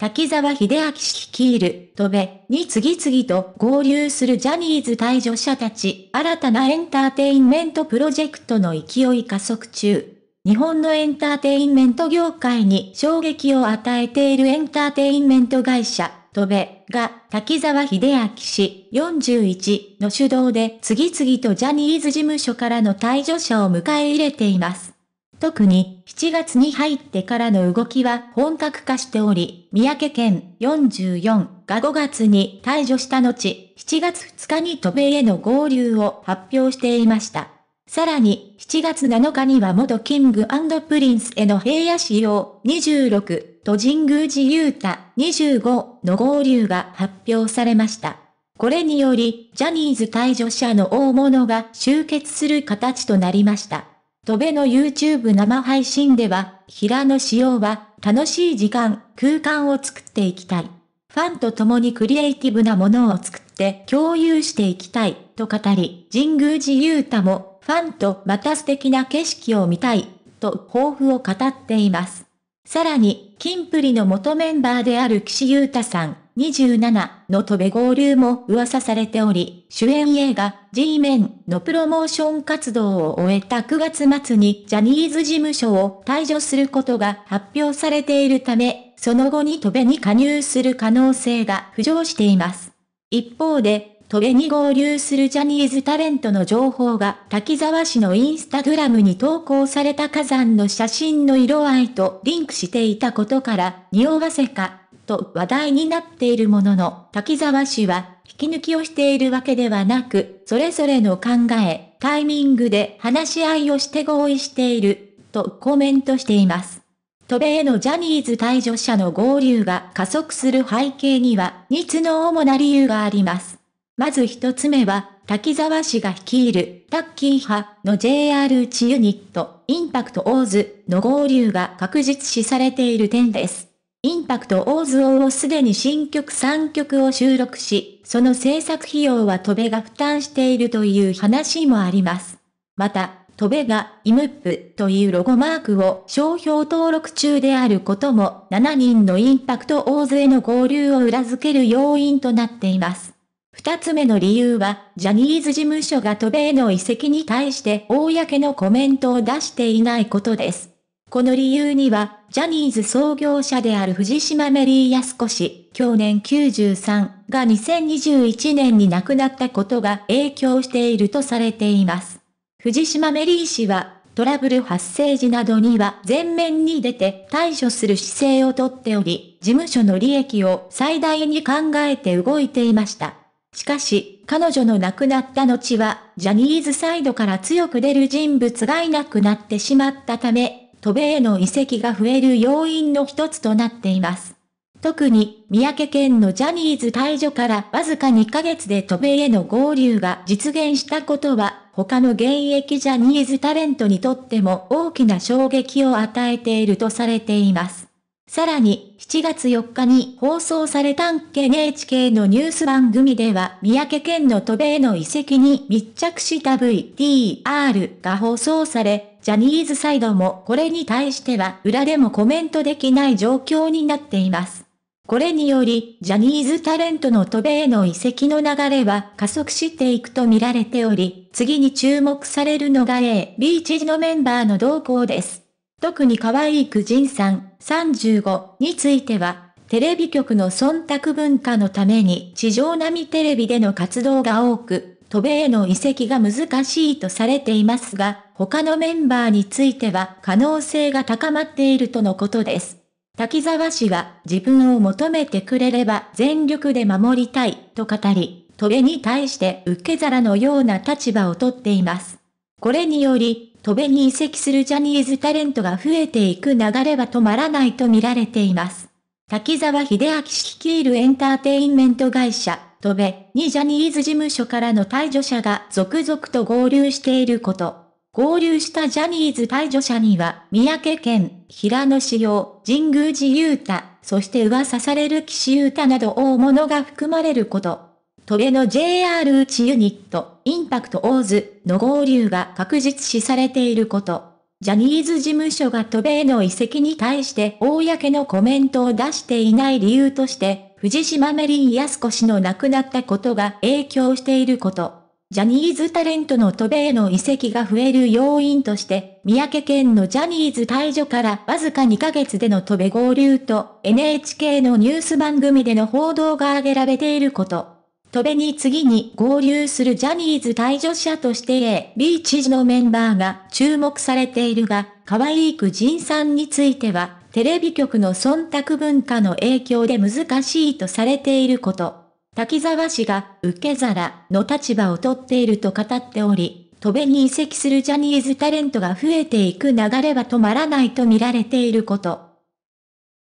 滝沢秀明氏率いる、戸部に次々と合流するジャニーズ退場者たち、新たなエンターテインメントプロジェクトの勢い加速中。日本のエンターテインメント業界に衝撃を与えているエンターテインメント会社、戸部が滝沢秀明氏41の主導で次々とジャニーズ事務所からの退場者を迎え入れています。特に7月に入ってからの動きは本格化しており、三宅県44が5月に退場した後、7月2日に渡米への合流を発表していました。さらに、7月7日には元キングプリンスへの平野仕様26と神宮寺雄太25の合流が発表されました。これにより、ジャニーズ退場者の大物が集結する形となりました。戸辺の YouTube 生配信では、平野紫耀は、楽しい時間、空間を作っていきたい。ファンと共にクリエイティブなものを作って共有していきたい、と語り、神宮寺勇太も、ファンとまた素敵な景色を見たい、と抱負を語っています。さらに、キンプリの元メンバーである岸優太さん、27の戸辺合流も噂されており、主演映画 G メンのプロモーション活動を終えた9月末にジャニーズ事務所を退場することが発表されているため、その後に戸辺に加入する可能性が浮上しています。一方で、トベに合流するジャニーズタレントの情報が滝沢氏のインスタグラムに投稿された火山の写真の色合いとリンクしていたことから、匂わせかと話題になっているものの、滝沢氏は、引き抜きをしているわけではなく、それぞれの考え、タイミングで話し合いをして合意している、とコメントしています。渡米へのジャニーズ退場者の合流が加速する背景には、2つの主な理由があります。まず1つ目は、滝沢氏が率いるタッキー派の JR 地ユニット、インパクトオーズの合流が確実視されている点です。インパクト大相撲をすでに新曲3曲を収録し、その制作費用は飛べが負担しているという話もあります。また、飛べがイムップというロゴマークを商標登録中であることも7人のインパクト大勢の合流を裏付ける要因となっています。二つ目の理由は、ジャニーズ事務所が飛べへの移籍に対して公のコメントを出していないことです。この理由には、ジャニーズ創業者である藤島メリー安子氏、去年93が2021年に亡くなったことが影響しているとされています。藤島メリー氏は、トラブル発生時などには全面に出て対処する姿勢をとっており、事務所の利益を最大に考えて動いていました。しかし、彼女の亡くなった後は、ジャニーズサイドから強く出る人物がいなくなってしまったため、渡米への移籍が増える要因の一つとなっています。特に、三宅県のジャニーズ退除からわずか2ヶ月で渡米への合流が実現したことは、他の現役ジャニーズタレントにとっても大きな衝撃を与えているとされています。さらに、7月4日に放送されたんけ NHK のニュース番組では、三宅県の渡米への遺跡に密着した VTR が放送され、ジャニーズサイドもこれに対しては裏でもコメントできない状況になっています。これにより、ジャニーズタレントの渡米への移籍の流れは加速していくと見られており、次に注目されるのが A、B 知事のメンバーの動向です。特に可愛いくじんさん、35については、テレビ局の忖度文化のために地上波テレビでの活動が多く、渡米への移籍が難しいとされていますが、他のメンバーについては可能性が高まっているとのことです。滝沢氏は自分を求めてくれれば全力で守りたいと語り、渡米に対して受け皿のような立場をとっています。これにより、渡米に移籍するジャニーズタレントが増えていく流れは止まらないと見られています。滝沢秀明氏率いるエンターテインメント会社、とべにジャニーズ事務所からの退場者が続々と合流していること。合流したジャニーズ退場者には、三宅県、平野志陽、神宮寺勇太、そして噂される岸優太など大物が含まれること。都部の JR 内ユニット、インパクトオーズの合流が確実視されていること。ジャニーズ事務所が都への移籍に対して公のコメントを出していない理由として、藤島メリー安子氏の亡くなったことが影響していること。ジャニーズタレントの渡米への移籍が増える要因として、三宅県のジャニーズ退場からわずか2ヶ月での渡米合流と NHK のニュース番組での報道が挙げられていること。渡米に次に合流するジャニーズ退場者として A、B 知事のメンバーが注目されているが、可い合育人さんについては、テレビ局の忖度文化の影響で難しいとされていること。滝沢氏が受け皿の立場を取っていると語っており、戸辺に移籍するジャニーズタレントが増えていく流れは止まらないと見られていること。